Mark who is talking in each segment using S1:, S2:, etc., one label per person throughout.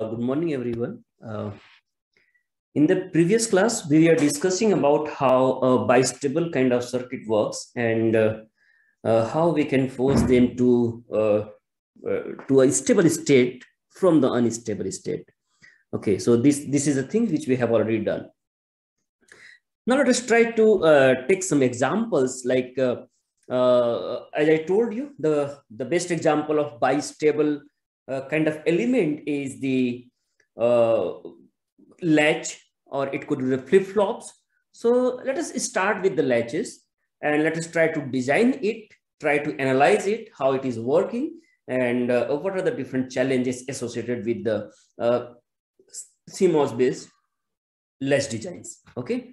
S1: Uh, good morning, everyone. Uh, in the previous class, we were discussing about how a bistable kind of circuit works and uh, uh, how we can force them to, uh, uh, to a stable state from the unstable state. Okay, so this, this is a thing which we have already done. Now let us try to take some examples like, as I told you, the, the best example of bistable uh, kind of element is the uh, latch or it could be the flip-flops. So let us start with the latches and let us try to design it, try to analyze it, how it is working and uh, what are the different challenges associated with the uh, CMOS based latch designs. Okay.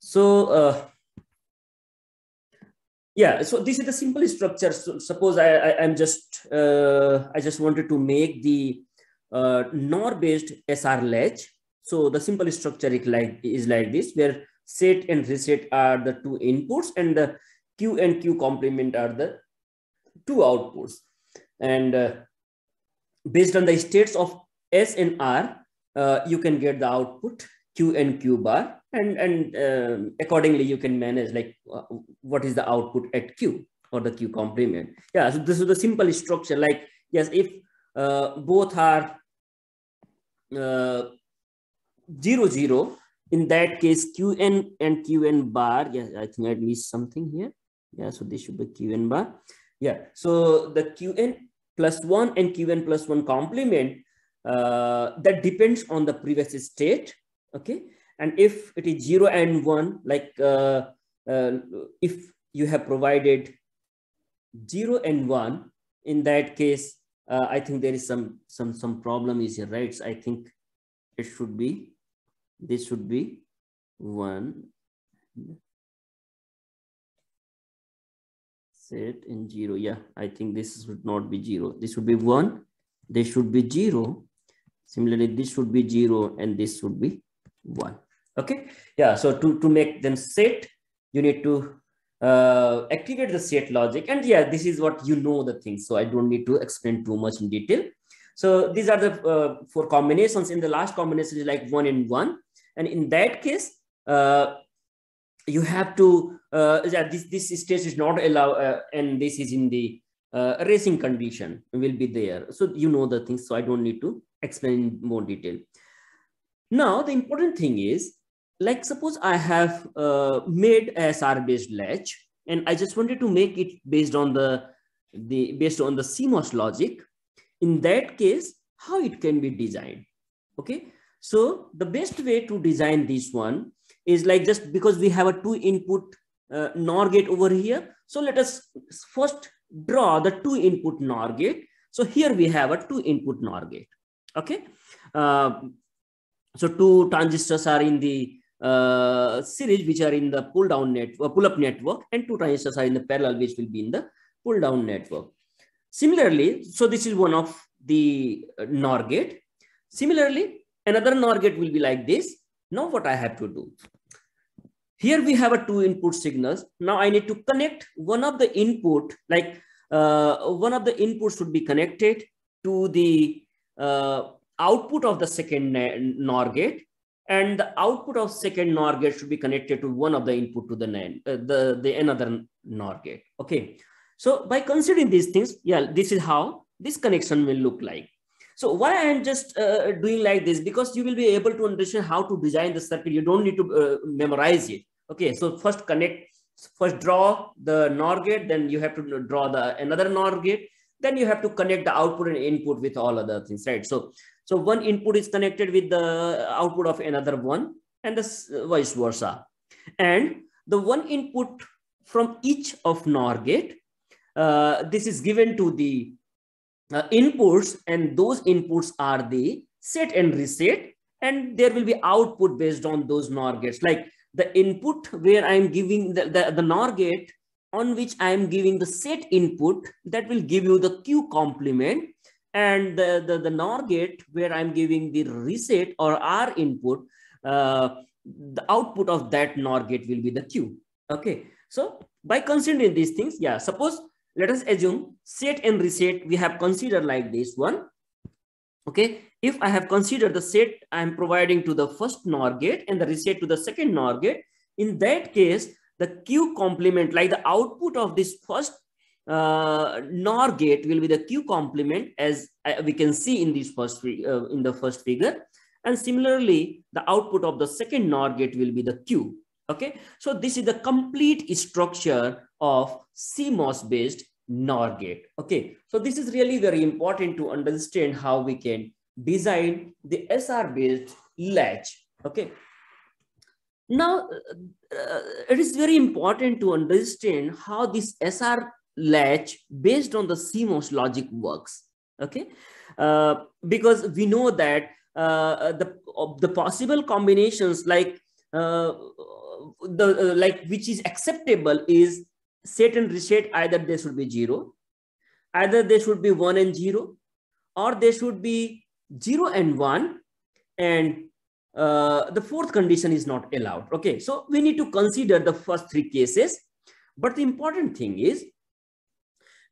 S1: So uh, yeah so this is the simple structure so suppose i, I am just uh, i just wanted to make the uh, nor based sr latch so the simple structure is like is like this where set and reset are the two inputs and the q and q complement are the two outputs and uh, based on the states of s and r uh, you can get the output Q and Q bar, and, and um, accordingly, you can manage like uh, what is the output at Q or the Q complement. Yeah, so this is the simple structure. Like, yes, if uh, both are uh, zero, zero, in that case, Qn and Qn bar, yeah, I think I missed something here. Yeah, so this should be Qn bar. Yeah, so the Qn plus one and Qn plus one complement, uh, that depends on the previous state okay and if it is 0 and 1 like uh, uh, if you have provided 0 and 1 in that case uh, i think there is some some some problem is here right so i think it should be this should be 1 set in 0 yeah i think this should not be 0 this should be 1 this should be 0 similarly this should be 0 and this should be one. Okay. Yeah. So to, to make them set, you need to uh, activate the set logic. And yeah, this is what you know the thing. So I don't need to explain too much in detail. So these are the uh, four combinations. In the last combination is like one in one. And in that case, uh, you have to, uh, yeah, this, this stage is not allowed, uh, and this is in the uh, racing condition will be there. So you know the things, so I don't need to explain more detail. Now, the important thing is, like suppose I have uh, made a SR based latch and I just wanted to make it based on the, the based on the CMOS logic. In that case, how it can be designed, okay? So the best way to design this one is like just because we have a two input uh, NOR gate over here. So let us first draw the two input NOR gate. So here we have a two input NOR gate. Okay. Uh, so two transistors are in the uh, series which are in the pull down network uh, pull up network and two transistors are in the parallel which will be in the pull down network similarly so this is one of the uh, nor gate similarly another nor gate will be like this now what i have to do here we have a two input signals now i need to connect one of the input like uh, one of the inputs should be connected to the uh, output of the second NOR gate and the output of second NOR gate should be connected to one of the input to the, uh, the, the another NOR gate. Okay. So by considering these things, yeah, this is how this connection will look like. So why I am just uh, doing like this, because you will be able to understand how to design the circuit. You don't need to uh, memorize it. Okay, so first connect, first draw the NOR gate, then you have to draw the another NOR gate, then you have to connect the output and input with all other things right so so one input is connected with the output of another one and the vice versa and the one input from each of nor gate uh, this is given to the uh, inputs and those inputs are the set and reset and there will be output based on those nor gates like the input where i'm giving the the, the nor gate on which I am giving the set input that will give you the Q complement and the, the, the NOR gate where I'm giving the reset or R input, uh, the output of that NOR gate will be the Q. Okay, so by considering these things, yeah, suppose let us assume set and reset we have considered like this one. Okay, if I have considered the set I'm providing to the first NOR gate and the reset to the second NOR gate, in that case, the Q complement, like the output of this first uh, NOR gate will be the Q complement as uh, we can see in this first uh, in the first figure. And similarly, the output of the second NOR gate will be the Q. Okay, so this is the complete structure of CMOS based NOR gate. Okay, so this is really very important to understand how we can design the SR based latch. Okay, now, uh, it is very important to understand how this SR latch based on the CMOS logic works, okay? Uh, because we know that uh, uh the, uh, the possible combinations like uh, the like which is acceptable is set and reset either they should be zero, either they should be one and zero, or they should be zero and one and uh, the fourth condition is not allowed. Okay, so we need to consider the first three cases. But the important thing is,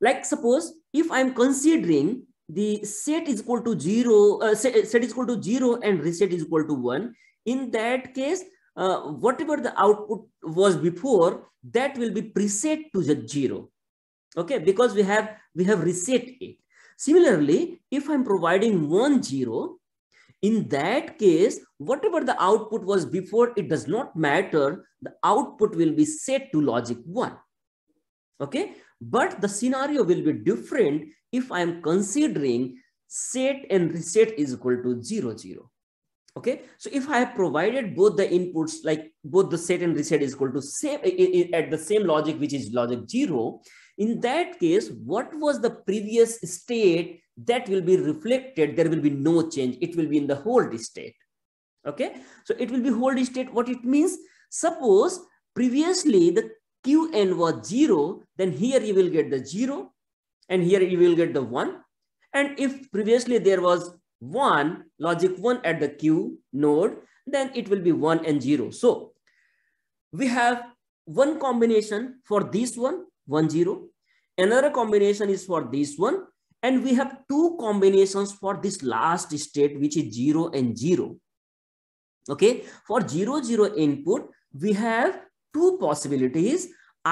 S1: like suppose if I'm considering the set is equal to zero, uh, set, set, is equal to zero and reset is equal to one, in that case, uh, whatever the output was before, that will be preset to the zero. Okay, because we have we have reset it. Similarly, if I'm providing one zero, in that case, whatever the output was before, it does not matter. The output will be set to logic one. Okay. But the scenario will be different if I am considering set and reset is equal to zero, zero. Okay. So if I have provided both the inputs, like both the set and reset is equal to same at the same logic, which is logic zero, in that case, what was the previous state that will be reflected? There will be no change. It will be in the hold state. Okay. So it will be hold state. What it means? Suppose previously the Qn was zero, then here you will get the zero and here you will get the one. And if previously there was one, logic one at the Q node, then it will be one and zero. So we have one combination for this one 1 0 another combination is for this one and we have two combinations for this last state which is 0 and 0 okay for 0 0 input we have two possibilities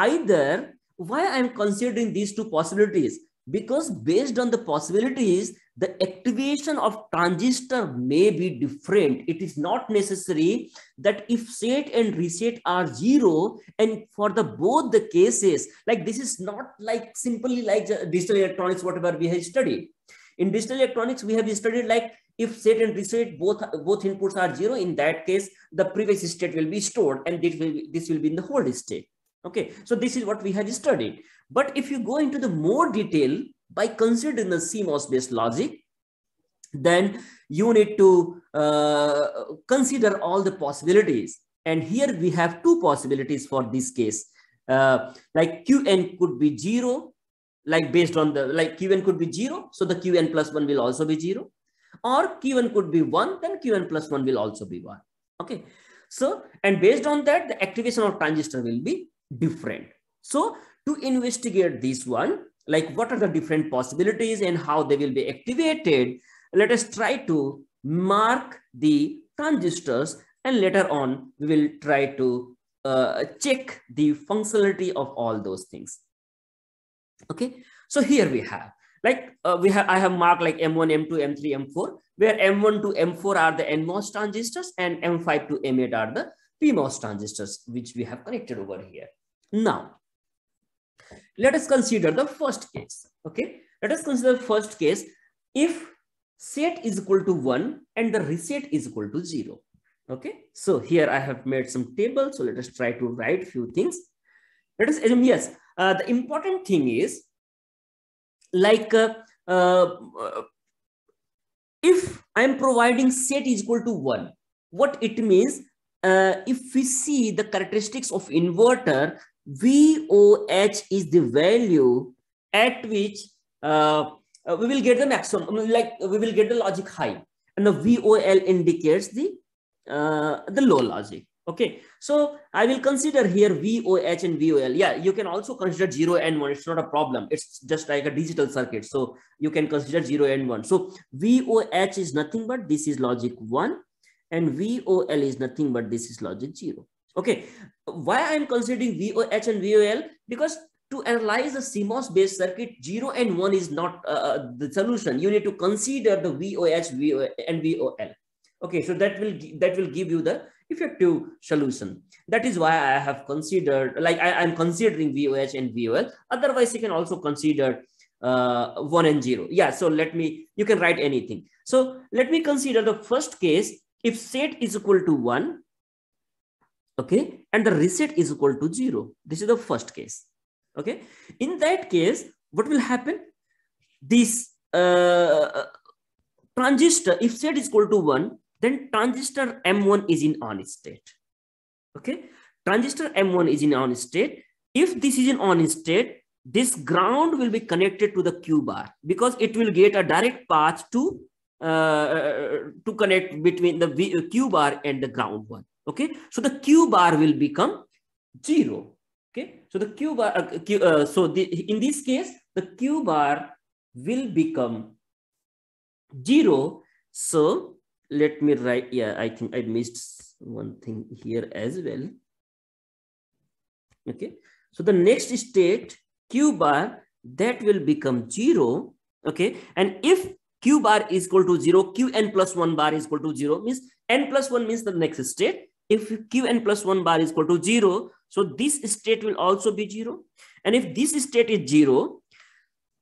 S1: either why i'm considering these two possibilities because based on the possibilities, the activation of transistor may be different. It is not necessary that if set and reset are zero and for the both the cases, like this is not like simply like digital electronics, whatever we have studied. In digital electronics, we have studied like if set and reset both both inputs are zero, in that case, the previous state will be stored and this will be, this will be in the hold state. Okay, so this is what we have studied. But if you go into the more detail by considering the CMOS-based logic, then you need to uh, consider all the possibilities. And here we have two possibilities for this case. Uh, like Qn could be zero, like based on the, like Qn could be zero. So the Qn plus one will also be zero. Or Qn could be one, then Qn plus one will also be one. Okay. So, and based on that, the activation of transistor will be different. So to investigate this one, like what are the different possibilities and how they will be activated, let us try to mark the transistors and later on we will try to uh, check the functionality of all those things. Okay, so here we have like uh, we have I have marked like M1, M2, M3, M4, where M1 to M4 are the NMOS transistors and M5 to M8 are the PMOS transistors, which we have connected over here. Now, let us consider the first case. Okay, let us consider the first case if set is equal to 1 and the reset is equal to 0. Okay, so here I have made some table. So let us try to write few things. Let us assume, yes, uh, the important thing is like uh, uh, if I'm providing set is equal to 1, what it means, uh, if we see the characteristics of inverter, VOH is the value at which uh, uh we will get the maximum, um, like uh, we will get the logic high. And the VOL indicates the, uh, the low logic. Okay, so I will consider here VOH and VOL. Yeah, you can also consider 0 and 1. It's not a problem. It's just like a digital circuit. So you can consider 0 and 1. So VOH is nothing but this is logic 1 and VOL is nothing but this is logic 0. Okay, why I'm considering VOH and VOL? Because to analyze the CMOS based circuit, 0 and 1 is not uh, uh the solution. You need to consider the VOH VO, and VOL. Okay, so that will, that will give you the effective solution. That is why I have considered, like I, am considering VOH and VOL. Otherwise, you can also consider uh, 1 and 0. Yeah, so let me, you can write anything. So let me consider the first case, if set is equal to 1, okay and the reset is equal to zero this is the first case okay in that case what will happen this uh, transistor if set is equal to one then transistor m1 is in on state okay transistor m1 is in on state if this is in on state this ground will be connected to the q bar because it will get a direct path to uh, to connect between the v, q bar and the ground one Okay, so the Q bar will become zero. Okay, so the Q bar, uh, Q, uh, so the, in this case, the Q bar will become zero. So let me write, yeah, I think I missed one thing here as well. Okay, so the next state Q bar that will become zero. Okay, and if Q bar is equal to zero, Qn plus one bar is equal to zero means n plus one means the next state if qn plus 1 bar is equal to 0, so this state will also be 0. And if this state is 0,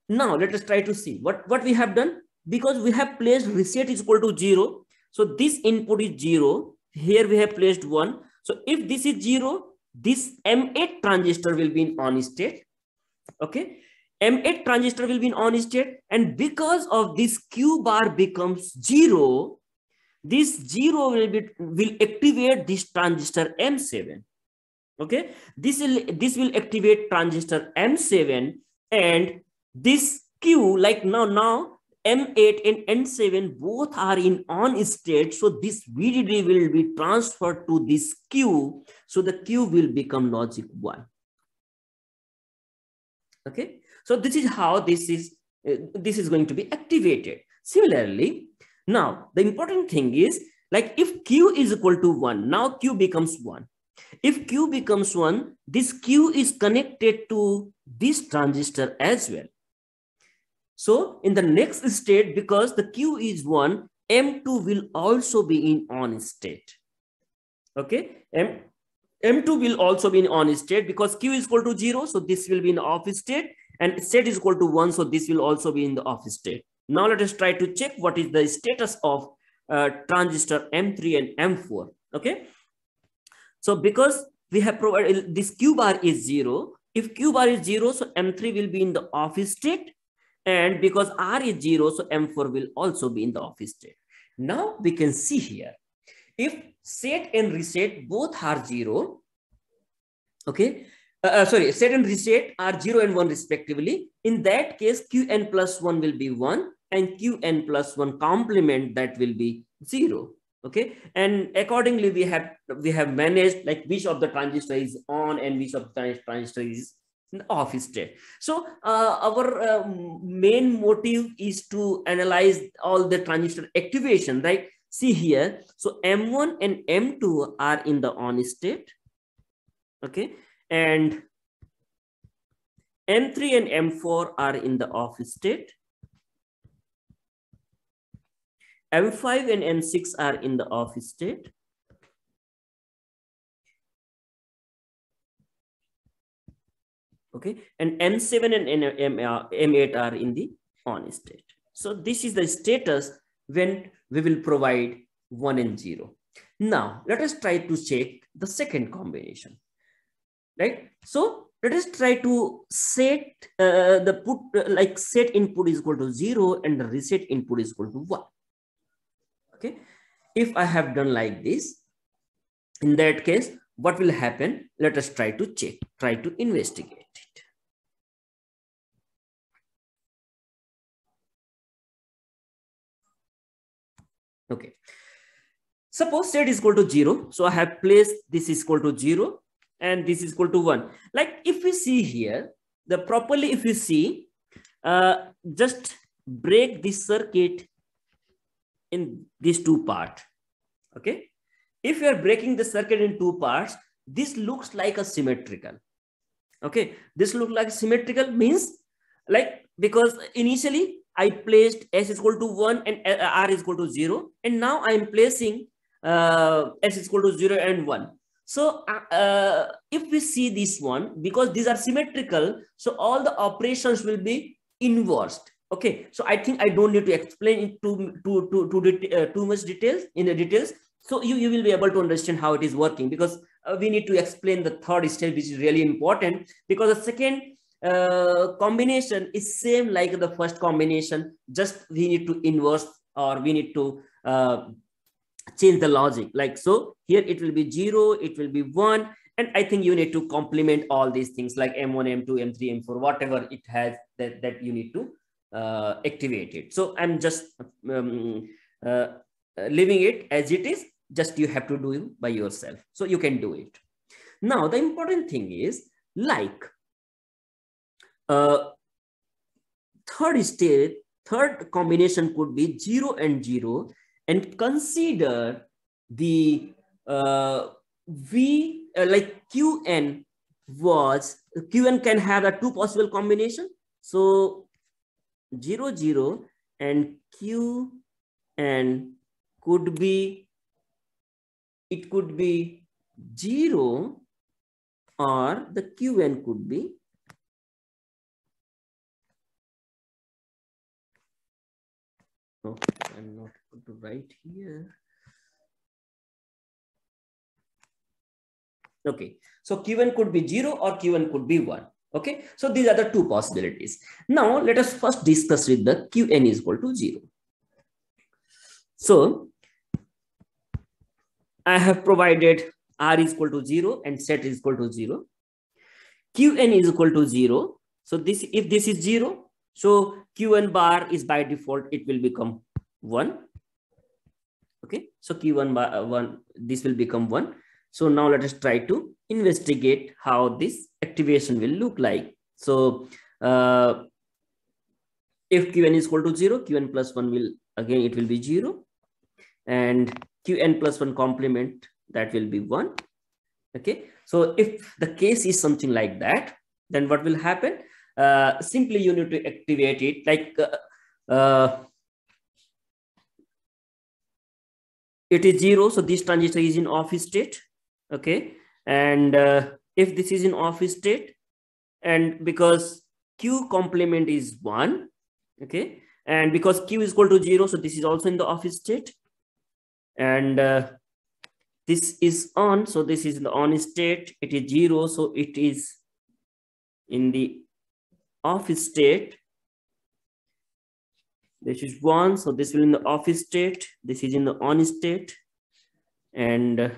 S1: now let us try to see what, what we have done. Because we have placed reset is equal to 0. So this input is 0. Here we have placed 1. So if this is 0, this M8 transistor will be in on state. Okay. M8 transistor will be in on state. And because of this Q bar becomes 0, this zero will be will activate this transistor m7 okay this will this will activate transistor m7 and this q like now now m8 and n7 both are in on state so this vdd will be transferred to this q so the q will become logic one okay so this is how this is uh, this is going to be activated similarly now, the important thing is like if Q is equal to one, now Q becomes one. If Q becomes one, this Q is connected to this transistor as well. So in the next state, because the Q is one, M2 will also be in on state. Okay, M, M2 will also be in on state because Q is equal to zero. So this will be in off state and state is equal to one. So this will also be in the off state. Now let us try to check what is the status of uh, transistor M3 and M4, okay? So because we have provided this Q bar is zero, if Q bar is zero, so M3 will be in the off state. And because R is zero, so M4 will also be in the off state. Now we can see here, if set and reset both are zero, okay, uh, uh, sorry, state and reset are 0 and 1 respectively. In that case, Qn plus 1 will be 1 and Qn plus 1 complement that will be 0. Okay, and accordingly, we have we have managed like which of the transistor is on and which of the transistor is off state. So uh, our uh, main motive is to analyze all the transistor activation, right? See here, so M1 and M2 are in the on state. Okay, and M3 and M4 are in the off state. M5 and M6 are in the off state. Okay, and M7 and M8 uh, are in the on state. So this is the status when we will provide one and zero. Now let us try to check the second combination right? So let us try to set uh, the put uh, like set input is equal to zero and the reset input is equal to one. Okay. If I have done like this, in that case, what will happen? Let us try to check, try to investigate it. Okay. Suppose set is equal to zero. So I have placed this is equal to zero and this is equal to 1. Like if we see here, the properly if you see, uh, just break this circuit in these two parts, okay? If you are breaking the circuit in two parts, this looks like a symmetrical, okay? This look like symmetrical means like, because initially I placed s is equal to 1 and uh, r is equal to 0. And now I'm placing uh, s is equal to 0 and 1. So uh, uh, if we see this one, because these are symmetrical, so all the operations will be inversed. Okay, so I think I don't need to explain it too, too, too, too, uh, too much details in the details. So you, you will be able to understand how it is working because uh, we need to explain the third step, which is really important because the second uh, combination is same like the first combination, just we need to inverse or we need to uh, change the logic. Like, so here it will be zero, it will be one. And I think you need to complement all these things like M1, M2, M3, M4, whatever it has that, that you need to uh, activate it. So I'm just um, uh, leaving it as it is, just you have to do it by yourself. So you can do it. Now, the important thing is like uh, third state, third combination could be zero and zero and consider the uh, V uh, like Qn was Qn can have a two possible combination. So 0, 0 and Qn could be, it could be 0 or the Qn could be okay right here. Okay, so Q1 could be 0 or Q1 could be 1. Okay, so these are the two possibilities. Now, let us first discuss with the Qn is equal to 0. So, I have provided R is equal to 0 and set is equal to 0. Qn is equal to 0. So, this if this is 0, so Qn bar is by default, it will become 1 okay so q1 by uh, 1 this will become 1 so now let us try to investigate how this activation will look like so uh, if qn is equal to 0 qn plus 1 will again it will be 0 and qn plus 1 complement that will be 1 okay so if the case is something like that then what will happen uh, simply you need to activate it like uh, uh it is zero. So this transistor is in off state. Okay. And uh, if this is in off state and because Q complement is one. Okay. And because Q is equal to zero. So this is also in the off state. And uh, this is on. So this is the on state. It is zero. So it is in the off state this is one so this will in the off state this is in the on state and uh,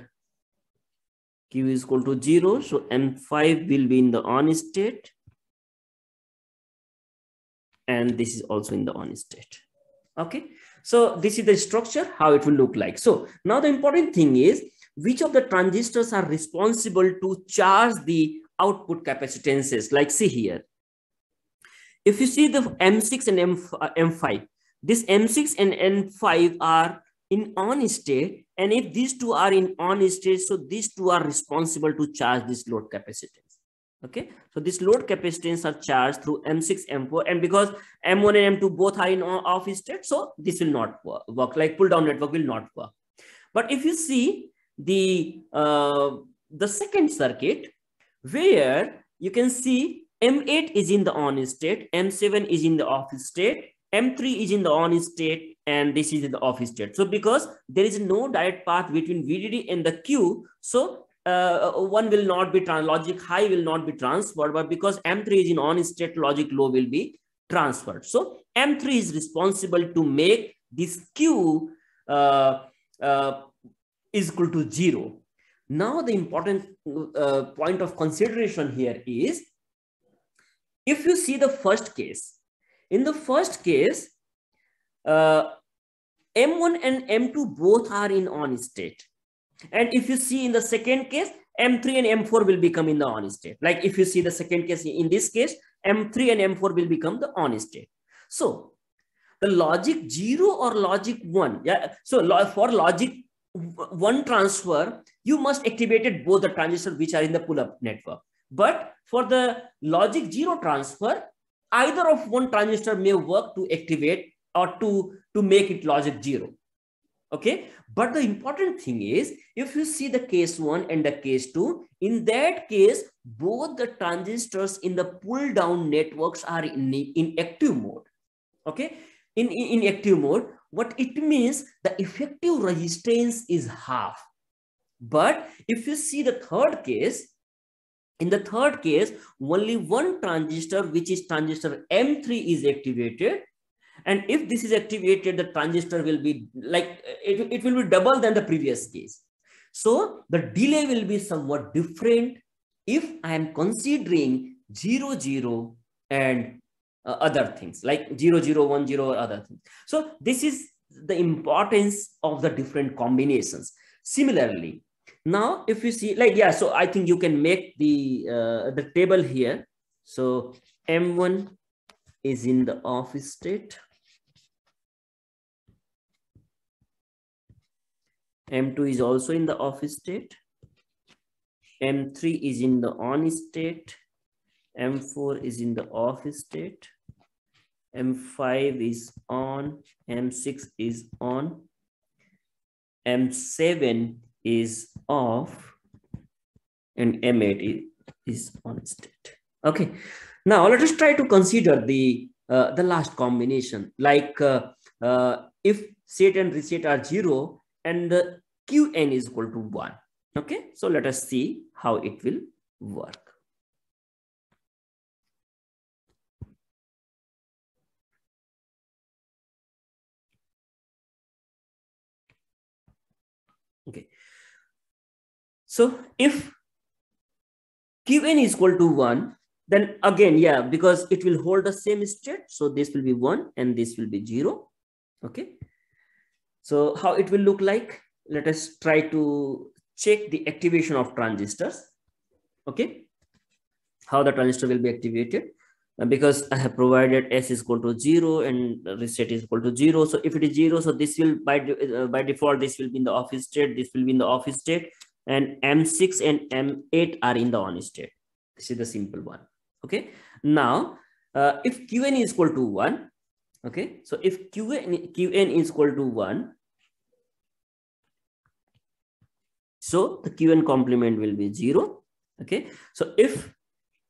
S1: q is equal to 0 so m5 will be in the on state and this is also in the on state okay so this is the structure how it will look like so now the important thing is which of the transistors are responsible to charge the output capacitances like see here if you see the m6 and m5 uh, this M6 and M5 are in on state. And if these two are in on state, so these two are responsible to charge this load capacitance. Okay, so this load capacitance are charged through M6, M4, and because M1 and M2 both are in off state, so this will not work, like pull down network will not work. But if you see the, uh, the second circuit, where you can see M8 is in the on state, M7 is in the off state, M3 is in the on state and this is in the off state. So because there is no direct path between VDD and the queue, so uh, one will not be trans logic high will not be transferred, but because M3 is in on state, logic low will be transferred. So M3 is responsible to make this queue uh, uh, is equal to zero. Now the important uh, point of consideration here is, if you see the first case, in the first case, uh, M1 and M2 both are in on state. And if you see in the second case, M3 and M4 will become in the on state. Like if you see the second case, in this case, M3 and M4 will become the on state. So the logic 0 or logic 1, yeah, so lo for logic one transfer, you must activate both the transistors which are in the pull-up network. But for the logic 0 transfer, either of one transistor may work to activate or to, to make it logic zero. Okay, but the important thing is if you see the case one and the case two, in that case, both the transistors in the pull down networks are in, in active mode. Okay, in, in, in active mode, what it means the effective resistance is half. But if you see the third case, in the third case, only one transistor, which is transistor M3 is activated. And if this is activated, the transistor will be like, it, it will be double than the previous case. So the delay will be somewhat different if I am considering 0, 0 and uh, other things like 0, 0, 1, 0 or other things. So this is the importance of the different combinations. Similarly, now if you see like yeah so i think you can make the uh, the table here so m1 is in the off state m2 is also in the off state m3 is in the on state m4 is in the off state m5 is on m6 is on m7 is off and M8 is on state. Okay. Now let us try to consider the uh, the last combination. Like uh, uh, if set and reset are zero and the Qn is equal to one. Okay. So let us see how it will work. So if Qn is equal to 1, then again, yeah, because it will hold the same state. So this will be 1 and this will be 0. Okay. So how it will look like? Let us try to check the activation of transistors. Okay. How the transistor will be activated uh, because I have provided S is equal to zero and reset is equal to zero. So if it is zero, so this will by, uh, by default, this will be in the office state. This will be in the office state and M6 and M8 are in the on state. This is the simple one. Okay. Now, uh, if Qn is equal to 1, okay, so if Qn, Qn is equal to 1, so the Qn complement will be 0. Okay. So if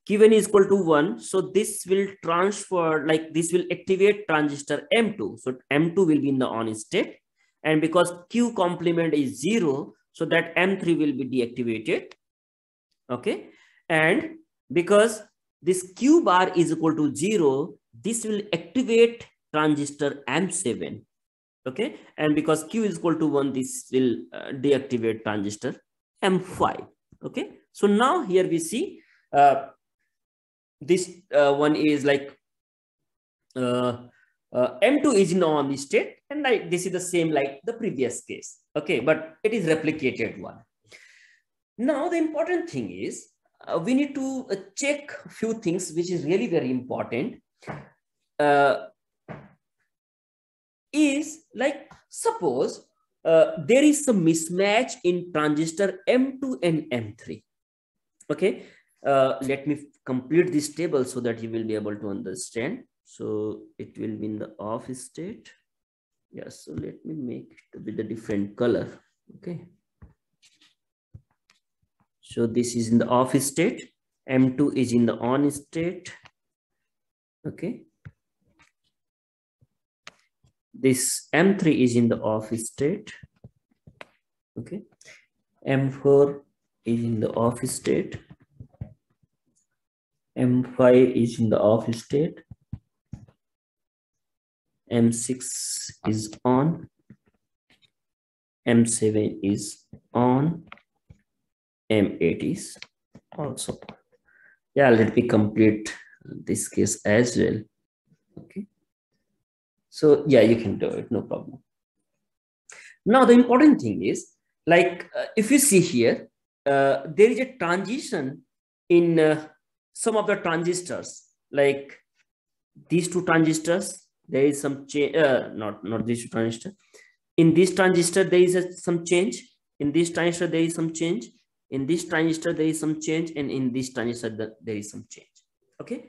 S1: Qn is equal to 1, so this will transfer, like this will activate transistor M2. So M2 will be in the on state. And because Q complement is 0, so that M3 will be deactivated. Okay. And because this Q bar is equal to zero, this will activate transistor M7. Okay. And because Q is equal to one, this will uh, deactivate transistor M5. Okay. So now here we see uh, this uh, one is like uh, uh, M2 is on the state and like this is the same like the previous case. Okay, but it is replicated one. Now the important thing is uh, we need to uh, check few things which is really very important. Uh, is like suppose uh, there is some mismatch in transistor M2 and M3. Okay, uh, let me complete this table so that you will be able to understand. So it will be in the off state. Yes, so let me make it with a different color. Okay. So this is in the off state. M2 is in the on state. Okay. This M3 is in the off state. Okay. M4 is in the off state. M5 is in the off state. M6 is on, M7 is on, M8 is also on. Yeah, let me complete this case as well. Okay. So yeah, you can do it, no problem. Now the important thing is, like uh, if you see here, uh, there is a transition in uh, some of the transistors, like these two transistors there is some change uh, not not this transistor in this transistor there is a, some change in this transistor there is some change in this transistor there is some change and in this transistor there is some change okay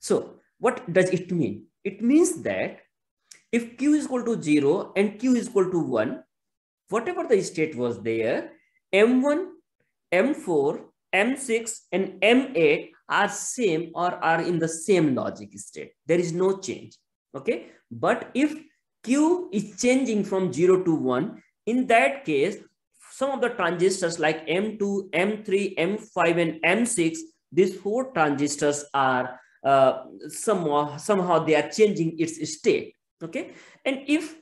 S1: so what does it mean it means that if q is equal to 0 and q is equal to 1 whatever the state was there m1 m4 m6 and m8 are same or are in the same logic state there is no change Okay. But if Q is changing from 0 to 1, in that case, some of the transistors like M2, M3, M5, and M6, these four transistors are uh, somehow, somehow they are changing its state. Okay. And if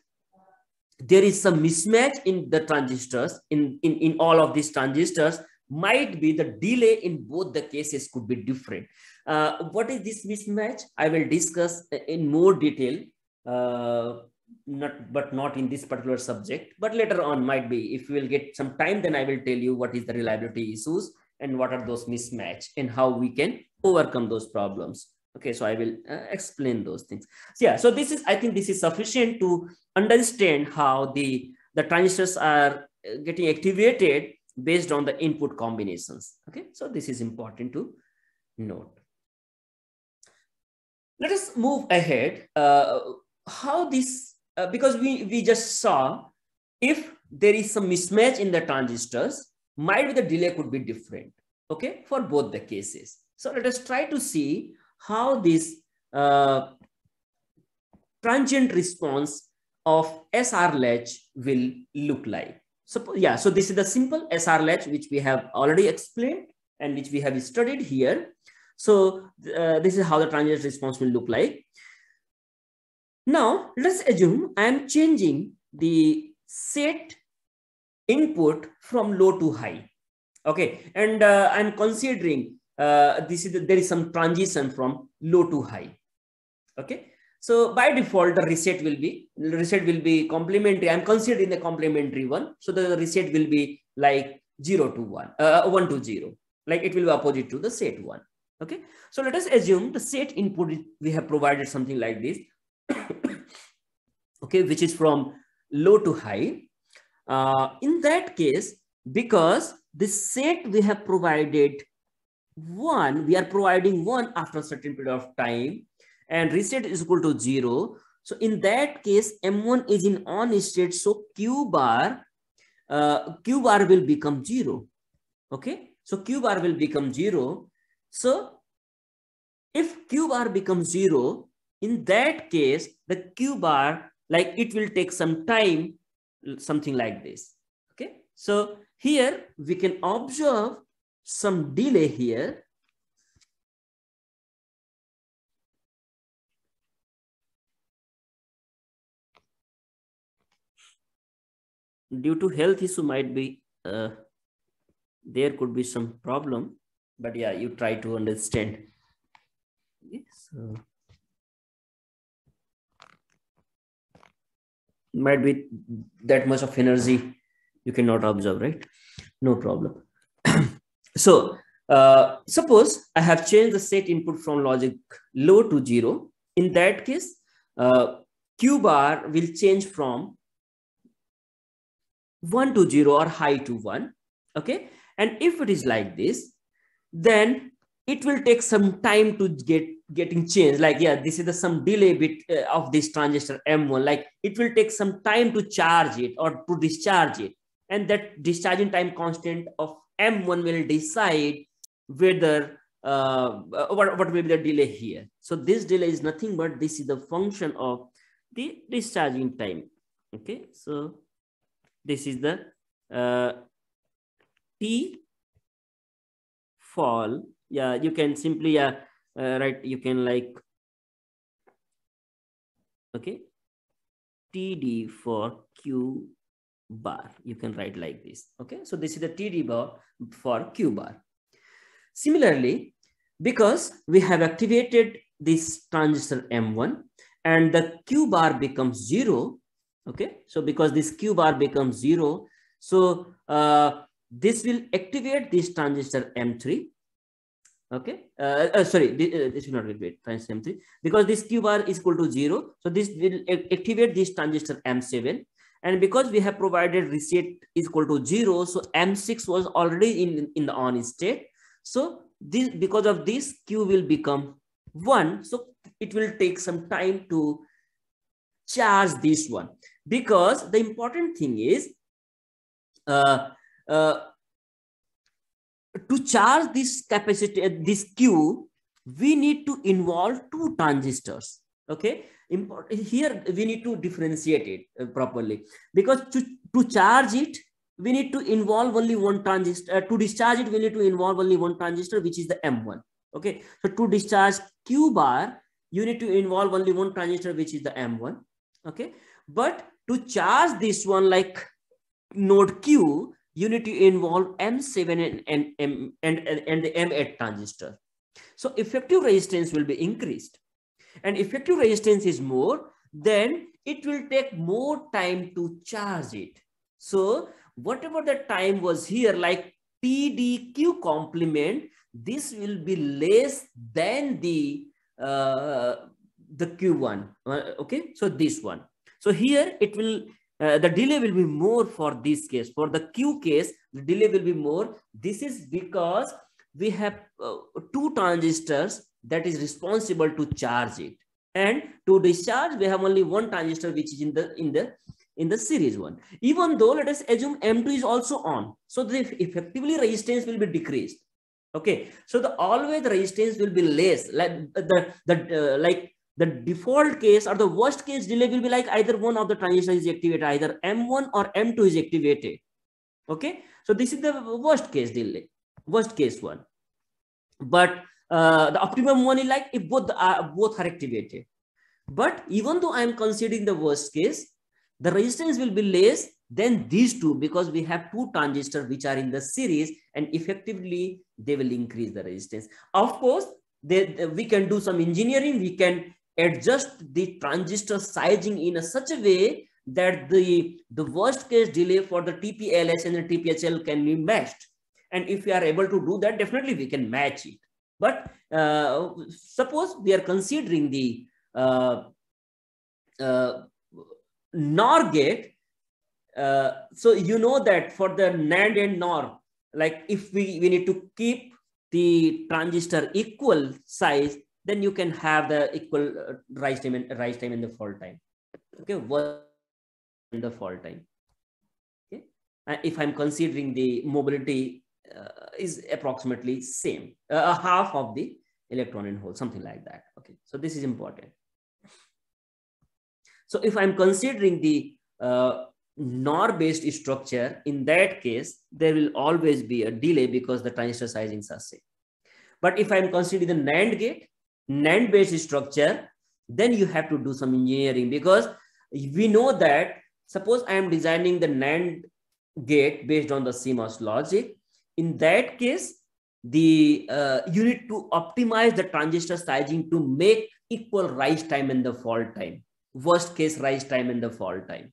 S1: there is some mismatch in the transistors, in, in, in all of these transistors, might be the delay in both the cases could be different. Uh, what is this mismatch? I will discuss in more detail, uh, not but not in this particular subject, but later on might be. If we will get some time, then I will tell you what is the reliability issues and what are those mismatch and how we can overcome those problems. Okay, so I will uh, explain those things. So, yeah, so this is, I think this is sufficient to understand how the, the transistors are uh, getting activated based on the input combinations. Okay, so this is important to note let us move ahead. Uh, how this, uh, because we, we just saw if there is some mismatch in the transistors, might be the delay could be different, okay, for both the cases. So let us try to see how this uh, transient response of SR latch will look like. So yeah, so this is the simple SR latch which we have already explained and which we have studied here. So uh, this is how the transient response will look like. Now let's assume I am changing the set input from low to high. Okay, and uh, I'm considering uh, this is the, there is some transition from low to high. Okay, so by default the reset will be reset will be complementary. I'm considering the complementary one, so the reset will be like zero to one, uh, one to zero. Like it will be opposite to the set one. Okay, so let us assume the set input we have provided something like this, okay, which is from low to high. Uh, in that case, because the set we have provided one, we are providing one after a certain period of time and reset is equal to zero. So in that case, M1 is in on state. So Q bar, uh, Q bar will become zero. Okay. So Q bar will become zero so if q bar becomes zero, in that case, the q bar, like it will take some time, something like this. Okay. So here we can observe some delay here. Due to health issue might be, uh, there could be some problem but yeah you try to understand so might be that much of energy you cannot observe right no problem so uh, suppose i have changed the set input from logic low to zero in that case uh, q bar will change from 1 to 0 or high to 1 okay and if it is like this then it will take some time to get getting changed like yeah this is the some delay bit uh, of this transistor m1 like it will take some time to charge it or to discharge it and that discharging time constant of m1 will decide whether uh, uh, what, what will be the delay here so this delay is nothing but this is the function of the discharging time okay so this is the uh, t fall, yeah, you can simply uh, uh, write, you can like, okay, TD for Q bar. You can write like this, okay? So this is the TD bar for Q bar. Similarly, because we have activated this transistor M1 and the Q bar becomes zero, okay? So because this Q bar becomes zero, so uh, this will activate this transistor M3. Okay, uh, uh sorry, this, uh, this will not activate transistor M3 because this Q bar is equal to zero. So this will activate this transistor M7. And because we have provided reset is equal to zero, so M6 was already in, in the on state. So this because of this Q will become one. So it will take some time to charge this one because the important thing is uh, uh, to charge this capacity, uh, this Q, we need to involve two transistors. Okay, Important. here we need to differentiate it uh, properly because to, to charge it, we need to involve only one transistor. Uh, to discharge it, we need to involve only one transistor, which is the M1. Okay, so to discharge Q bar, you need to involve only one transistor, which is the M1. Okay, but to charge this one like node Q, you need to involve M7 and, and, and, and, and the M8 transistor. So effective resistance will be increased. And effective resistance is more, then it will take more time to charge it. So whatever the time was here, like PDQ complement, this will be less than the, uh, the Q1, uh, okay? So this one. So here it will uh, the delay will be more for this case. For the Q case, the delay will be more. This is because we have uh, two transistors that is responsible to charge it. And to discharge, we have only one transistor which is in the in the in the series one. Even though let us assume M2 is also on. So the effectively resistance will be decreased. Okay. So the always resistance will be less like the, the uh, like the default case or the worst case delay will be like either one of the transistors is activated, either M1 or M2 is activated. Okay, so this is the worst case delay, worst case one. But uh, the optimum one is like if both are, uh, both are activated. But even though I am considering the worst case, the resistance will be less than these two because we have two transistors which are in the series and effectively they will increase the resistance. Of course, they, they, we can do some engineering, we can adjust the transistor sizing in a such a way that the, the worst case delay for the TPLS and the TPHL can be matched. And if we are able to do that, definitely we can match it. But uh, suppose we are considering the uh, uh, NOR gate. Uh, so you know that for the NAND and NOR, like if we, we need to keep the transistor equal size, then you can have the equal uh, rise time and rise time and the fall time. Okay, what the fall time. Okay, if I'm considering the mobility uh, is approximately same, uh, half of the electron in hole, something like that. Okay, so this is important. So if I'm considering the uh, NOR-based structure, in that case, there will always be a delay because the transistor sizings are same. But if I'm considering the NAND gate, NAND based structure, then you have to do some engineering because we know that suppose I am designing the NAND gate based on the CMOS logic. In that case, the uh, you need to optimize the transistor sizing to make equal rise time and the fall time. Worst case rise time and the fall time.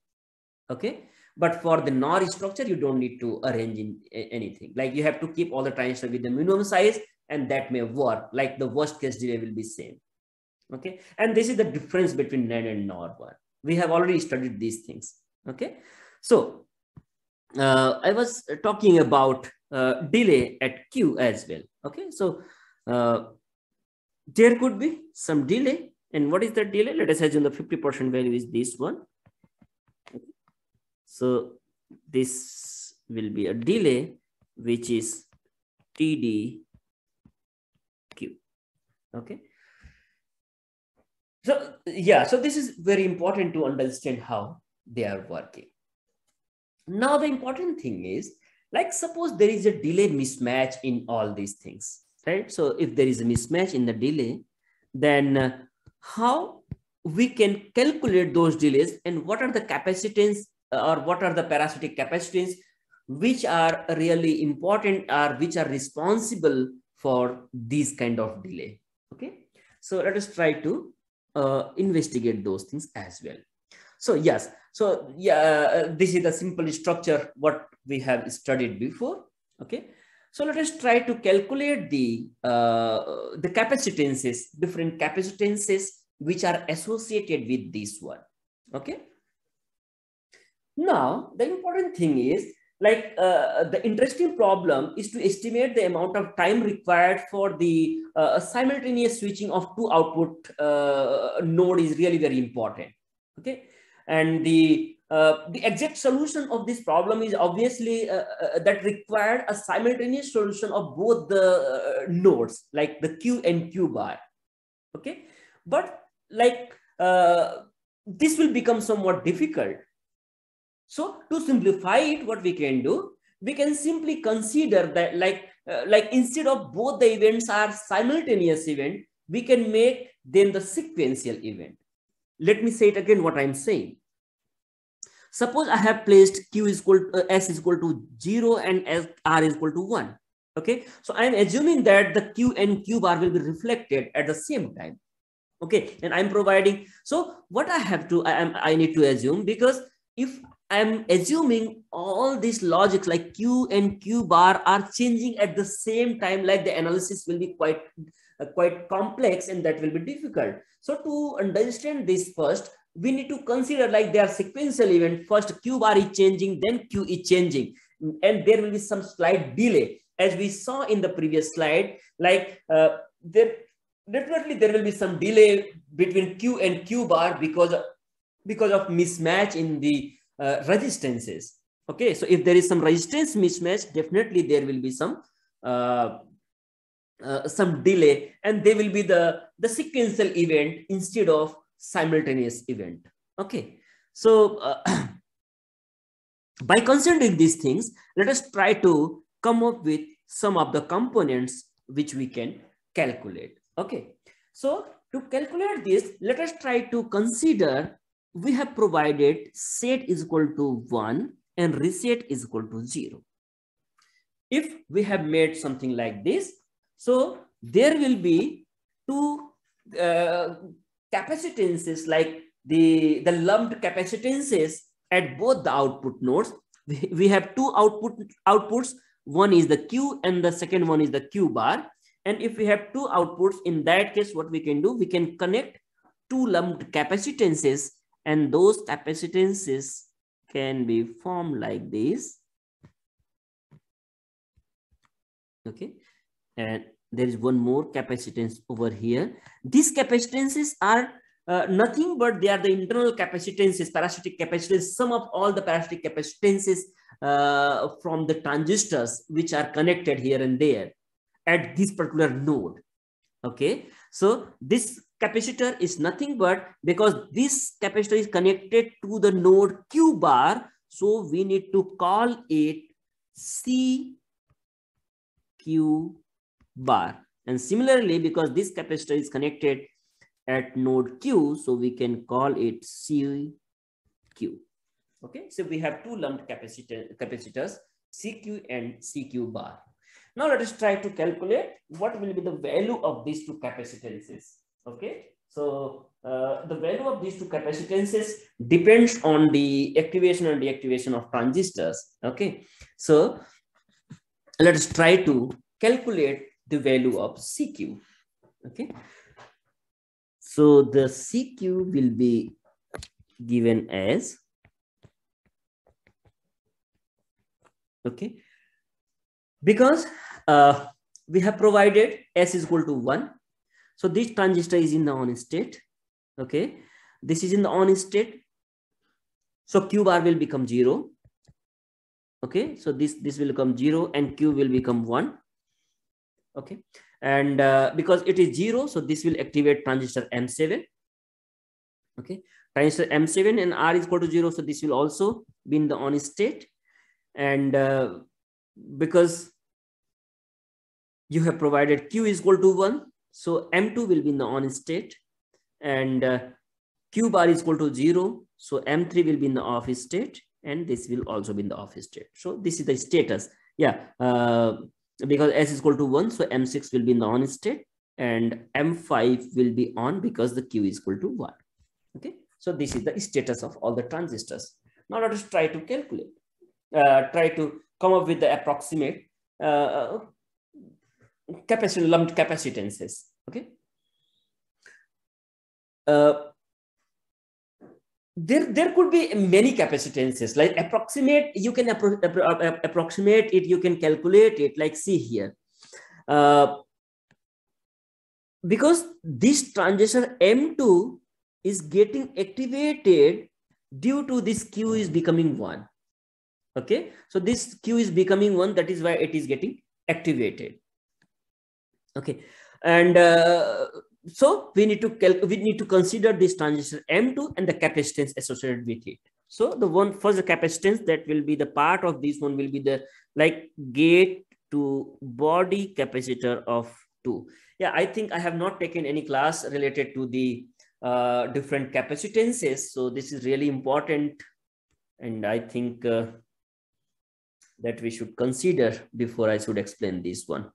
S1: Okay. But for the NOR structure, you don't need to arrange in anything. Like you have to keep all the transistors with the minimum size and that may work like the worst case delay will be same okay and this is the difference between NAND and NOR one we have already studied these things okay so uh, I was talking about uh, delay at Q as well okay so uh, there could be some delay and what is that delay let us assume the 50% value is this one okay. so this will be a delay which is td okay so yeah so this is very important to understand how they are working now the important thing is like suppose there is a delay mismatch in all these things right so if there is a mismatch in the delay then uh, how we can calculate those delays and what are the capacitance uh, or what are the parasitic capacitance which are really important or which are responsible for these kind of delay so let us try to uh, investigate those things as well. So yes, so yeah, uh, this is the simple structure what we have studied before. Okay, so let us try to calculate the uh, the capacitances, different capacitances which are associated with this one. Okay. Now the important thing is like uh, uh, the interesting problem is to estimate the amount of time required for the uh, simultaneous switching of two output uh, node is really very important okay and the uh, the exact solution of this problem is obviously uh, that required a simultaneous solution of both the nodes like the q and q bar okay but like this will become somewhat difficult so to simplify it, what we can do, we can simply consider that like, uh, like instead of both the events are simultaneous event, we can make them the sequential event. Let me say it again what I'm saying. Suppose I have placed Q is equal to uh, S is equal to zero and S, R is equal to one. Okay, so I'm assuming that the Q and Q bar will be reflected at the same time. Okay, and I'm providing. So what I have to, I am, I need to assume because if I'm assuming all these logics like Q and Q bar are changing at the same time, like the analysis will be quite, uh, quite complex and that will be difficult. So to understand this first, we need to consider like they are sequential event. First Q bar is changing, then Q is changing. And there will be some slight delay. As we saw in the previous slide, like uh, there definitely there will be some delay between Q and Q bar because, because of mismatch in the uh, resistances okay so if there is some resistance mismatch definitely there will be some uh, uh, some delay and they will be the the sequential event instead of simultaneous event okay so uh, by considering these things let us try to come up with some of the components which we can calculate okay so to calculate this let us try to consider we have provided set is equal to 1 and reset is equal to 0. If we have made something like this, so there will be two uh, capacitances like the, the lumped capacitances at both the output nodes. We, we have two output outputs. One is the Q and the second one is the Q bar. And if we have two outputs, in that case, what we can do, we can connect two lumped capacitances and those capacitances can be formed like this. Okay. And there is one more capacitance over here. These capacitances are uh, nothing but they are the internal capacitances, parasitic capacitance, sum of all the parasitic capacitances uh, from the transistors which are connected here and there at this particular node. Okay, so this capacitor is nothing but because this capacitor is connected to the node q bar so we need to call it c q bar and similarly because this capacitor is connected at node q so we can call it c q okay so we have two lumped capacitor capacitors cq and cq bar now let us try to calculate what will be the value of these two capacitances Okay, so uh, the value of these two capacitances depends on the activation and deactivation of transistors. Okay, so let us try to calculate the value of CQ. Okay, so the CQ will be given as okay because uh, we have provided s is equal to 1 so this transistor is in the on state. Okay. This is in the on state. So Q bar will become zero. Okay. So this, this will become zero and Q will become one. Okay. And uh, because it is zero, so this will activate transistor M7. Okay. Transistor M7 and R is equal to zero. So this will also be in the on state. And uh, because you have provided Q is equal to one, so M2 will be in the on state and uh, Q bar is equal to zero. So M3 will be in the off state and this will also be in the off state. So this is the status. Yeah, uh, because S is equal to one. So M6 will be in the on state and M5 will be on because the Q is equal to one. Okay, so this is the status of all the transistors. Now let us try to calculate, uh, try to come up with the approximate uh, capacitance, lumped capacitances. Okay. Uh, there, there could be many capacitances like approximate you can appro appro uh, uh, approximate it you can calculate it like see here uh, because this transistor m2 is getting activated due to this q is becoming one okay so this q is becoming one that is why it is getting activated okay and uh, so we need to we need to consider this transistor m2 and the capacitance associated with it so the one first the capacitance that will be the part of this one will be the like gate to body capacitor of 2 yeah i think i have not taken any class related to the uh, different capacitances so this is really important and i think uh, that we should consider before i should explain this one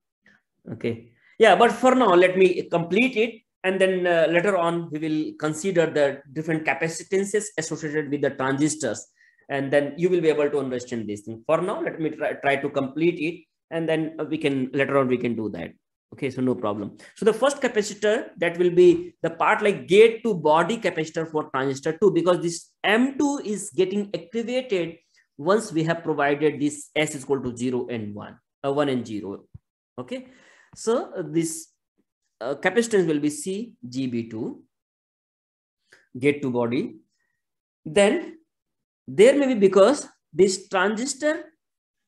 S1: okay yeah, but for now, let me complete it. And then uh, later on, we will consider the different capacitances associated with the transistors. And then you will be able to understand this thing. For now, let me try, try to complete it. And then uh, we can, later on, we can do that. Okay, so no problem. So the first capacitor that will be the part like gate to body capacitor for transistor 2 because this M2 is getting activated once we have provided this S is equal to 0 and 1, uh, 1 and 0. Okay, so uh, this uh, capacitance will be CGB2, gate to body. Then there may be because this transistor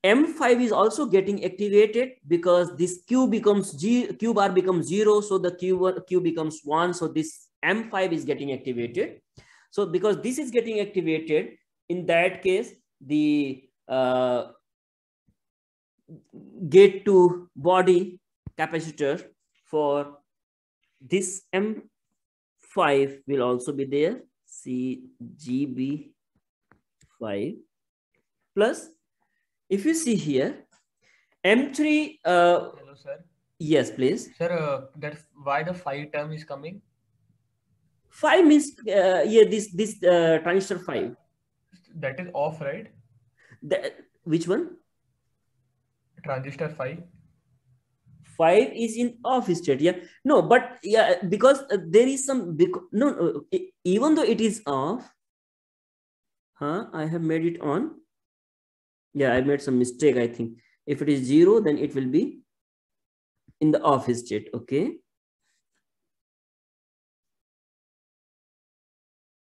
S1: M5 is also getting activated because this Q becomes G, Q bar becomes zero. So the Q, Q becomes one. So this M5 is getting activated. So because this is getting activated, in that case, the uh, gate to body capacitor for this M5 will also be there, CGB5 plus, if you see here, M3. Uh, Hello, sir. Yes, please.
S2: Sir, uh, that's why the 5 term is coming?
S1: 5 means, uh, yeah, this, this uh, transistor 5.
S2: That is off, right?
S1: that which one?
S2: Transistor 5
S1: five is in off state yeah no but yeah because uh, there is some no, no even though it is off huh i have made it on yeah i made some mistake i think if it is zero then it will be in the off state okay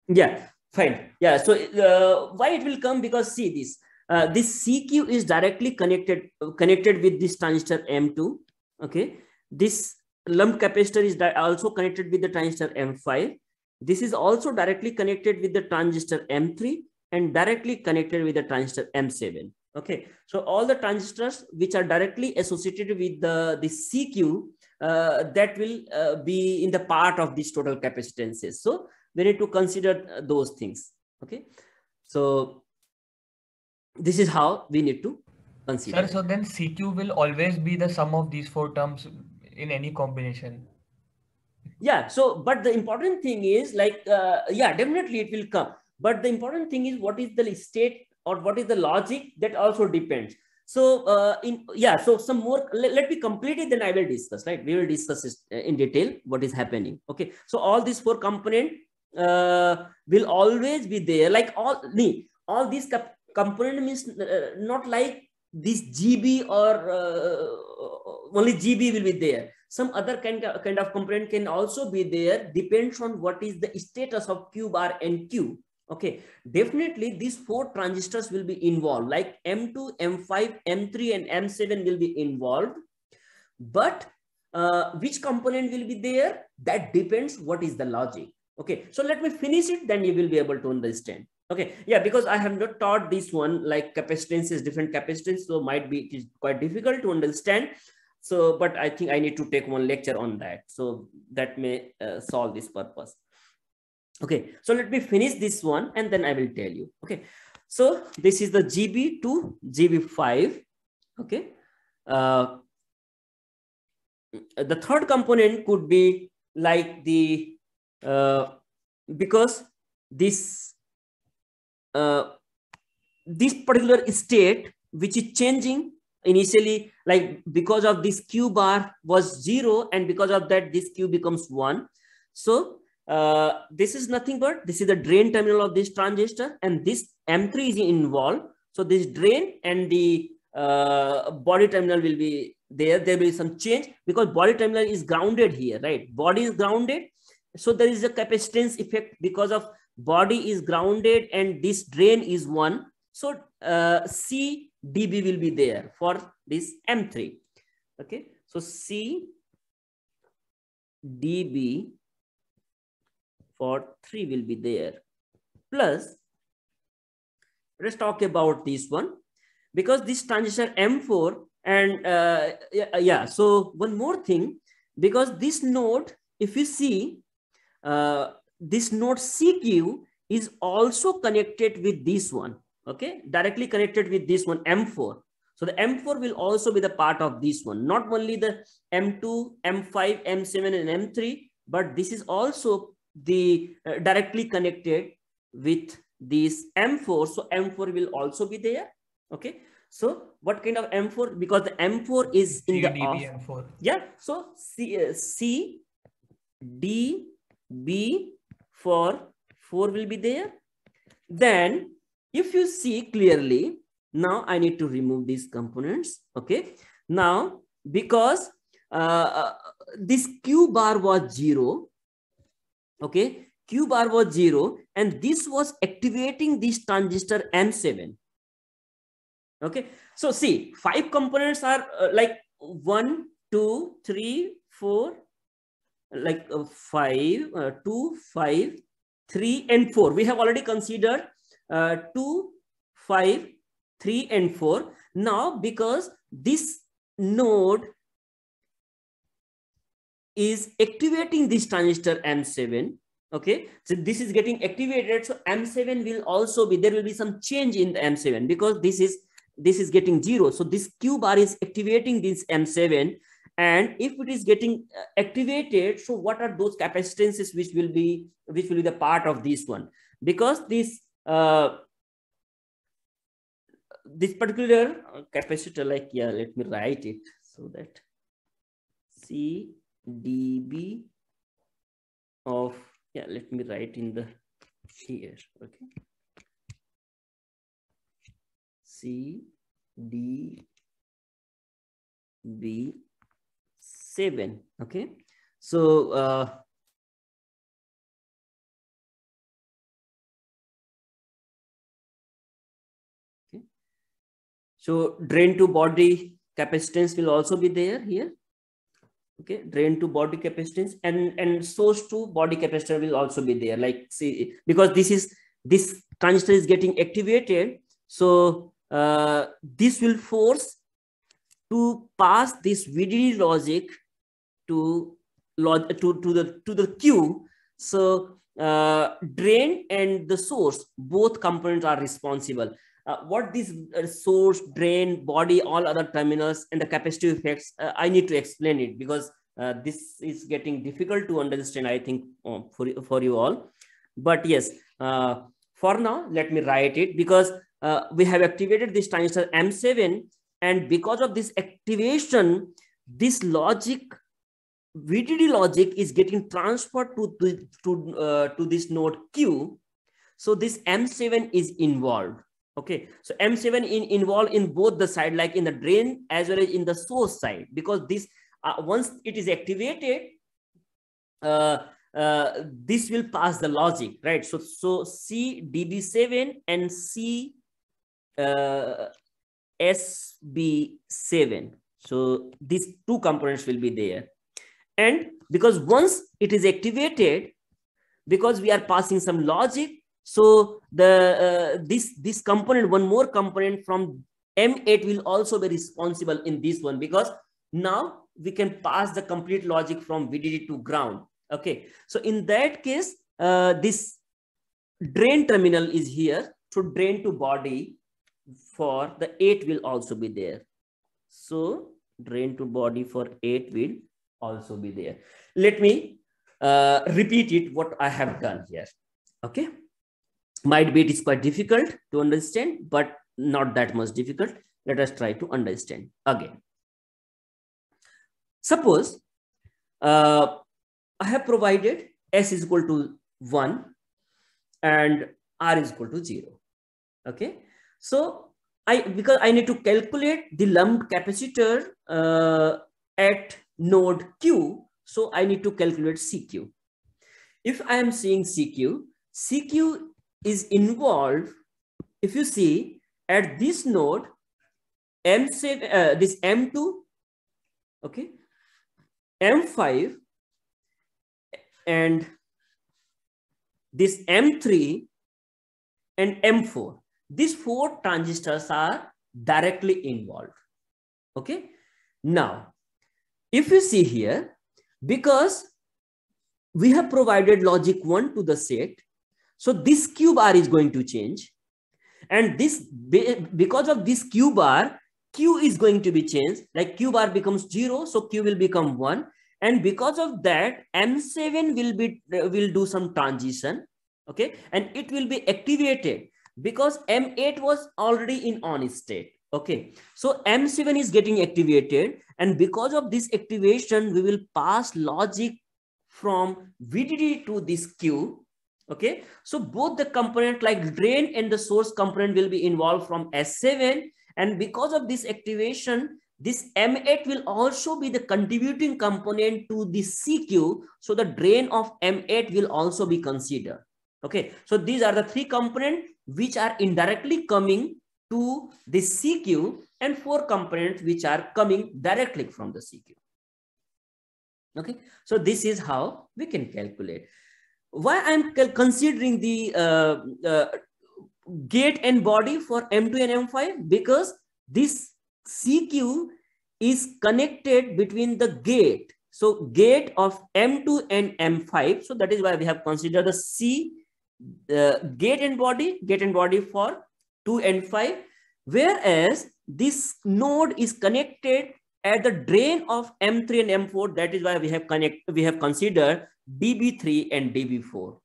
S1: yeah fine yeah so uh, why it will come because see this uh, this cq is directly connected connected with this transistor m2 Okay, this lump capacitor is also connected with the transistor M5. This is also directly connected with the transistor M3 and directly connected with the transistor M7. Okay, so all the transistors which are directly associated with the, the CQ uh, that will uh, be in the part of these total capacitances. So we need to consider uh, those things. Okay, so this is how we need to Consider. Sir, so
S2: then CQ will always be the sum of these four terms in any combination.
S1: Yeah. So, but the important thing is like, uh, yeah, definitely it will come. But the important thing is what is the state or what is the logic that also depends. So uh, in yeah, so some more. Let, let me complete it. Then I will discuss. Right, we will discuss this uh, in detail what is happening. Okay. So all these four component uh, will always be there. Like all all these component means uh, not like this GB or uh, uh only GB will be there. Some other kind of, kind of component can also be there, depends on what is the status of Q bar and Q. Okay, definitely these four transistors will be involved, like M2, M5, M3, and M7 will be involved. But uh, which component will be there? That depends what is the logic. Okay, so let me finish it, then you will be able to understand okay yeah because i have not taught this one like capacitance is different capacitance so might be it is quite difficult to understand so but i think i need to take one lecture on that so that may uh, solve this purpose okay so let me finish this one and then i will tell you okay so this is the gb to gb5 okay uh, the third component could be like the uh, because this uh, this particular state, which is changing initially, like because of this Q bar was zero, and because of that, this Q becomes one. So uh, this is nothing but this is the drain terminal of this transistor, and this M3 is involved. So this drain and the uh, body terminal will be there. There will be some change because body terminal is grounded here, right? Body is grounded. So there is a capacitance effect because of body is grounded and this drain is 1. So uh, C dB will be there for this M3. Okay, so C dB for 3 will be there. Plus, let's talk about this one. Because this transistor M4 and uh, yeah, uh, yeah, so one more thing, because this node, if you see, uh, this node CQ is also connected with this one, okay? Directly connected with this one, M4. So the M4 will also be the part of this one, not only the M2, M5, M7, and M3, but this is also the uh, directly connected with this M4. So M4 will also be there, okay? So what kind of M4? Because the M4 is in the off. M4. Yeah. So C, uh, C D B for 4 will be there. Then if you see clearly, now I need to remove these components. Okay. Now, because uh, uh this Q bar was zero, okay, Q bar was zero and this was activating this transistor N7. Okay. So see, five components are uh, like one, two, three, four, like uh, 5, uh, 2, 5, 3 and 4. We have already considered uh, 2, 5, 3 and 4. Now because this node is activating this transistor M7, okay so this is getting activated so m7 will also be there will be some change in the m7 because this is this is getting zero so this q bar is activating this m7 and if it is getting uh, activated so what are those capacitances which will be which will be the part of this one because this uh, this particular uh, capacitor like yeah let me write it so that c db of yeah let me write in the here okay c d b seven. Okay, so uh, okay. so drain to body capacitance will also be there here. Okay, drain to body capacitance and and source to body capacitor will also be there. Like see because this is this transistor is getting activated, so uh, this will force to pass this VDD logic to, log to, to, the, to the queue. So uh, drain and the source, both components are responsible. Uh, what this uh, source, drain, body, all other terminals and the capacitive effects, uh, I need to explain it because uh, this is getting difficult to understand, I think, um, for, for you all. But yes, for now, let me write it because we have activated this transistor M7 and because of this activation, this logic, VDD logic is getting transferred to, to, to, uh, to this node Q. So this M7 is involved. Okay, so M7 in, involved in both the side, like in the drain as well as in the source side, because this uh, once it is activated, uh, uh, this will pass the logic, right? So, so C DB7 and C uh, SB7. So these two components will be there. And because once it is activated, because we are passing some logic, so the uh, this this component, one more component from M8 will also be responsible in this one because now we can pass the complete logic from VDD to ground. Okay, so in that case, uh, this drain terminal is here to drain to body for the 8 will also be there. So drain to body for 8 will also be there. Let me uh, repeat it what I have done here. Okay. Might be it is quite difficult to understand, but not that much difficult. Let us try to understand again. Suppose uh, I have provided S is equal to 1 and R is equal to 0. Okay. So I because I need to calculate the lumped capacitor uh, at node Q, so I need to calculate CQ. If I am seeing CQ, CQ is involved, if you see, at this node, M 7 uh, this M2, okay, M5, and this M3 and M4. These four transistors are directly involved. Okay. Now, if you see here, because we have provided logic 1 to the set, so this Q bar is going to change. And this, because of this Q bar, Q is going to be changed. Like Q bar becomes 0, so Q will become 1. And because of that, M7 will be will do some transition, okay? And it will be activated because M8 was already in on state. Okay, so M7 is getting activated and because of this activation, we will pass logic from VDD to this queue. Okay, so both the component like drain and the source component will be involved from S7 and because of this activation, this M8 will also be the contributing component to the CQ. So the drain of M8 will also be considered. Okay, so these are the three components which are indirectly coming to the CQ and four components which are coming directly from the CQ. Okay, so this is how we can calculate. Why I'm considering the uh, uh, gate and body for M2 and M5? Because this CQ is connected between the gate. So gate of M2 and M5. So that is why we have considered the C gate and body, gate and body for 2 and 5, whereas this node is connected at the drain of M3 and M4. That is why we have connect we have considered DB3 and DB4.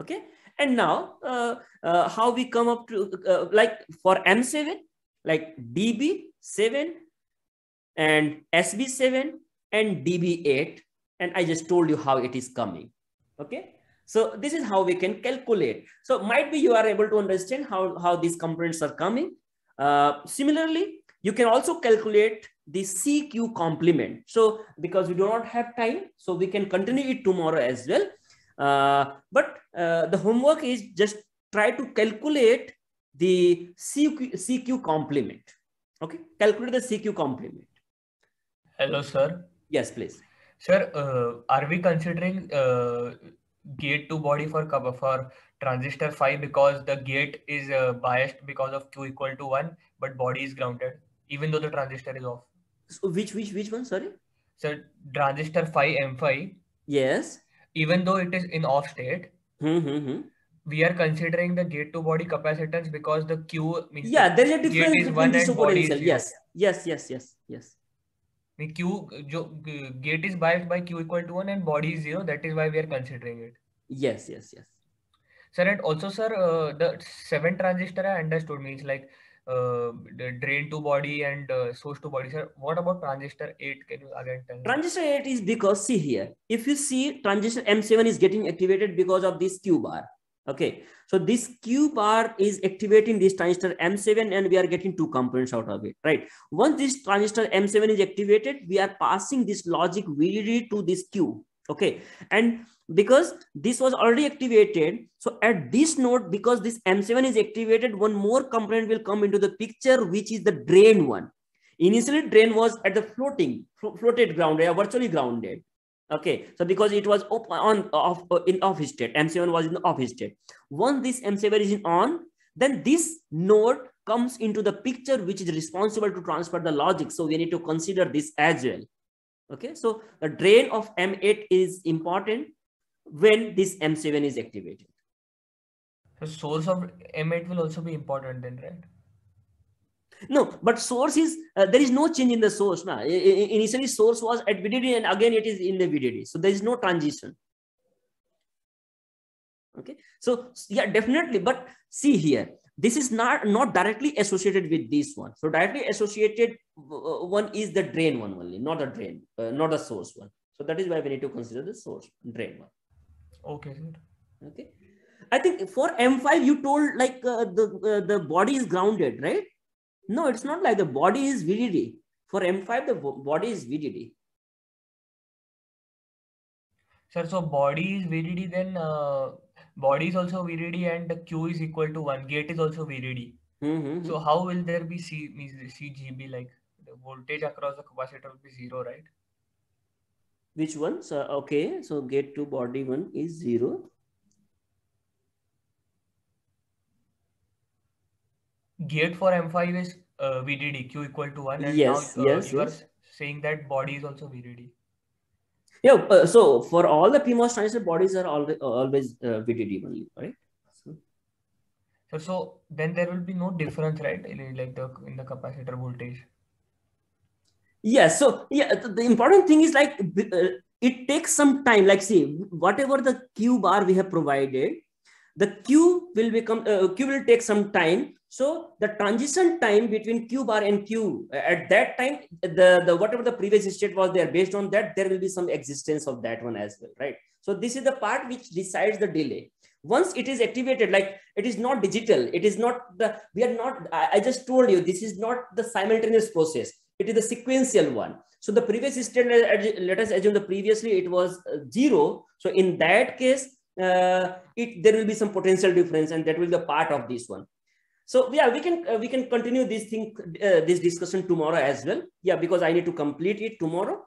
S1: Okay, and now uh, uh, how we come up to uh, like for M7, like DB7 and SB7 and DB8, and I just told you how it is coming. Okay. So this is how we can calculate. So might be you are able to understand how, how these components are coming. Uh, similarly, you can also calculate the CQ complement. So because we do not have time, so we can continue it tomorrow as well. Uh, but uh, the homework is just try to calculate the CQ, CQ complement. Okay, calculate the CQ complement. Hello, sir. Yes, please.
S2: Sir, uh, are we considering uh, gate to body for for transistor 5 because the gate is uh, biased because of q equal to 1 but body is grounded even though the transistor is off so which which which one sorry so transistor 5 m5 yes even though it is in off state hmm, hmm, hmm we are considering the gate to body capacitance because the q means yeah there is a difference between this and body yes yes yes yes yes Q jo, gate is biased by Q equal to 1 and body is 0. That is why we are considering it.
S1: Yes, yes, yes.
S2: Sir, and also, sir, uh, the 7 transistor I understood means like uh, the drain to body and uh, source to body. Sir, what about transistor 8? Can you again tell me?
S1: Transistor 8 is because, see here, if you see transistor M7 is getting activated because of this Q bar. Okay, so this Q bar is activating this transistor M7 and we are getting two components out of it, right? Once this transistor M7 is activated, we are passing this logic VDD to this Q, okay? And because this was already activated, so at this node, because this M7 is activated, one more component will come into the picture, which is the drain one. Initially, drain was at the floating, floated ground, or virtually grounded okay so because it was op on off uh, in off state M7 was in the off state once this M7 is in on then this node comes into the picture which is responsible to transfer the logic so we need to consider this as well okay so the drain of m8 is important when this m7 is activated
S2: the source of m8 will also be important then right
S1: no, but source is, uh, there is no change in the source. Na. Initially source was at VDD and again it is in the VDD. So there is no transition. Okay. So yeah, definitely. But see here, this is not, not directly associated with this one. So directly associated uh, uh, one is the drain one only, not the drain, uh, not the source one. So that is why we need to consider the source drain one. Okay. Okay. I think for M5, you told like uh, the uh, the body is grounded, right? No, it's not like the body is VDD. For M5, the body is VDD.
S2: Sir, so body is VDD, then uh, body is also VDD and Q is equal to 1. Gate is also VDD. Mm-hmm. Hmm, hmm. So how will there be C, CGB like the voltage across the capacitor will be zero, right?
S1: Which one? So, okay, so gate to body one is zero.
S2: Gate for M5 is uh, VDD, Q equal to 1. And yes, now, uh, yes, yes. Saying that body is also VDD.
S1: Yeah, uh, so for all the PMOS transistor bodies are uh, always, always uh, VDD only, right? So,
S2: so, then there will be no difference, right? In, like the in the capacitor voltage.
S1: Yes. So yeah, the, the important thing is like uh, it takes some time. Like see, whatever the Q bar we have provided, the Q will become Q will take some time so the transition time between Q bar and Q uh, at that time, the, the whatever the previous state was there based on that, there will be some existence of that one as well, right? So this is the part which decides the delay. Once it is activated, like it is not digital, it is not the, we are not, I, I just told you, this is not the simultaneous process. It is the sequential one. So the previous state, let us assume the previously it was uh, zero. So in that case, uh, it there will be some potential difference and that will be the part of this one so yeah, we can uh, we can continue this thing uh, this discussion tomorrow as well. Yeah, because I need to complete it tomorrow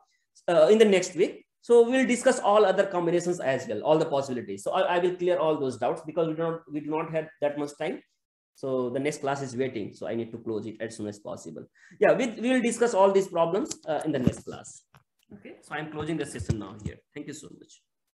S1: uh, in the next week. So we'll discuss all other combinations as well, all the possibilities. So I, I will clear all those doubts because we don't we do not have that much time. So the next class is waiting. So I need to close it as soon as possible. Yeah, we, we will discuss all these problems uh, in the next class. Okay, so I'm closing the session now here. Thank you so much.